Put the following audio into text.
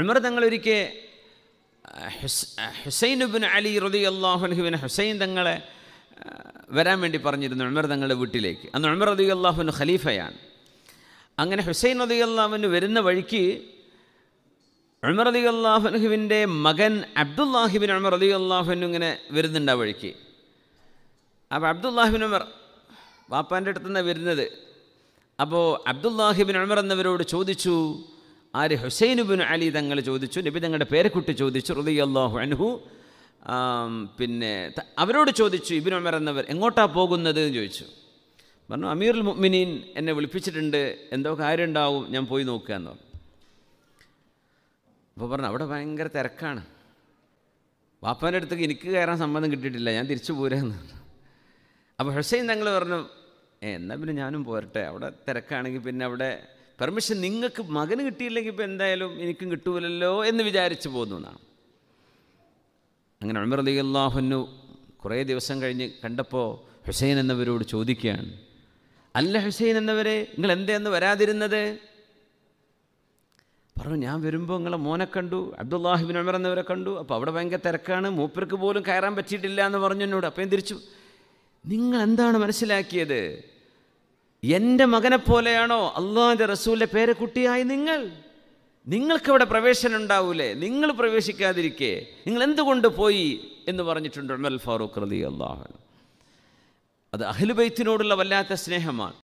ഉമർ തങ്ങളൊരിക്കൽ ഹുസൈനുബിൻ അലി റതി അള്ളാഹുനുഹുവിൻ ഹുസൈൻ തങ്ങളെ വരാൻ വേണ്ടി പറഞ്ഞിരുന്നു ഉമർ തങ്ങളുടെ വീട്ടിലേക്ക് അന്ന് ഉമർ റതി അള്ളാഹുൻ ഖലീഫയാണ് അങ്ങനെ ഹുസൈൻ റതി അള്ളാഹുവിന് വരുന്ന വഴിക്ക് ഉമർ അലി അള്ളാഹുനുഹുവിൻ്റെ മകൻ അബ്ദുല്ലാഹിബിൻ ഉമർ അലി അള്ളാഹുനു ഇങ്ങനെ വരുന്നുണ്ട് ആ വഴിക്ക് അപ്പോൾ അബ്ദുല്ലാഹിബിൻ ഉമർ വാപ്പാൻ്റെ അടുത്തുനിന്നാണ് വരുന്നത് അപ്പോൾ അബ്ദുല്ലാഹിബിൻ ഉമർ എന്നവരോട് ചോദിച്ചു ആര് ഹുസൈനുബിൻ അലി തങ്ങൾ ചോദിച്ചു നബി തങ്ങളുടെ പേരെക്കുട്ടി ചോദിച്ചു റുദിയല്ലാഹു അൻഹു പിന്നെ അവരോട് ചോദിച്ചു ഇബിൻ ഉമർ എന്നവർ എങ്ങോട്ടാ പോകുന്നത് എന്ന് ചോദിച്ചു പറഞ്ഞു അമീർ മുഅ്മിനീൻ എന്നെ വിളിപ്പിച്ചിട്ടുണ്ട് എന്തോ കാര്യം ഉണ്ടാവും ഞാൻ പോയി നോക്കുക എന്ന് പറഞ്ഞു അപ്പോൾ പറഞ്ഞു അവിടെ ഭയങ്കര തിരക്കാണ് വാപ്പാൻ്റെ അടുത്തേക്ക് എനിക്ക് കയറാൻ സമ്മതം കിട്ടിയിട്ടില്ല ഞാൻ തിരിച്ചു പോരാന്ന് പറഞ്ഞു അപ്പോൾ ഹുസൈൻ തങ്ങൾ പറഞ്ഞു എന്നാൽ പിന്നെ ഞാനും പോരട്ടെ അവിടെ തിരക്കാണെങ്കിൽ പിന്നെ അവിടെ പെർമിഷൻ നിങ്ങൾക്ക് മകന് കിട്ടിയില്ലെങ്കിൽ ഇപ്പോൾ എന്തായാലും എനിക്കും കിട്ടൂലല്ലോ എന്ന് വിചാരിച്ചു പോകുന്നു എന്നാണ് അങ്ങനെ ഉമർ അലി അള്ളാഹുനു കുറേ ദിവസം കഴിഞ്ഞ് കണ്ടപ്പോൾ ഹുസൈൻ എന്നവരോട് ചോദിക്കുകയാണ് അല്ല ഹുസൈൻ എന്നവരെ നിങ്ങൾ എന്തേന്ന് വരാതിരുന്നത് പറഞ്ഞു ഞാൻ വരുമ്പോൾ നിങ്ങളെ മോനെ കണ്ടു അബ്ദുല്ലാഹിബിൻ ഉമർ എന്നവരെ കണ്ടു അപ്പോൾ അവിടെ ഭയങ്കര തിരക്കാണ് മൂപ്പർക്ക് പോലും കയറാൻ പറ്റിയിട്ടില്ല എന്ന് പറഞ്ഞു എന്നോട് അപ്പം തിരിച്ചു നിങ്ങൾ എന്താണ് മനസ്സിലാക്കിയത് എൻ്റെ മകനെ പോലെയാണോ അള്ളാഹിൻ്റെ റസൂലിൻ്റെ പേരക്കുട്ടിയായി നിങ്ങൾ നിങ്ങൾക്കവിടെ പ്രവേശനം ഉണ്ടാവൂലേ നിങ്ങൾ പ്രവേശിക്കാതിരിക്കെ നിങ്ങൾ എന്തുകൊണ്ട് പോയി എന്ന് പറഞ്ഞിട്ടുണ്ട് ഉമർ ഫാറൂഖ് റലി അള്ളാഹു അത് അഹിലുബൈത്തിനോടുള്ള വല്ലാത്ത സ്നേഹമാണ്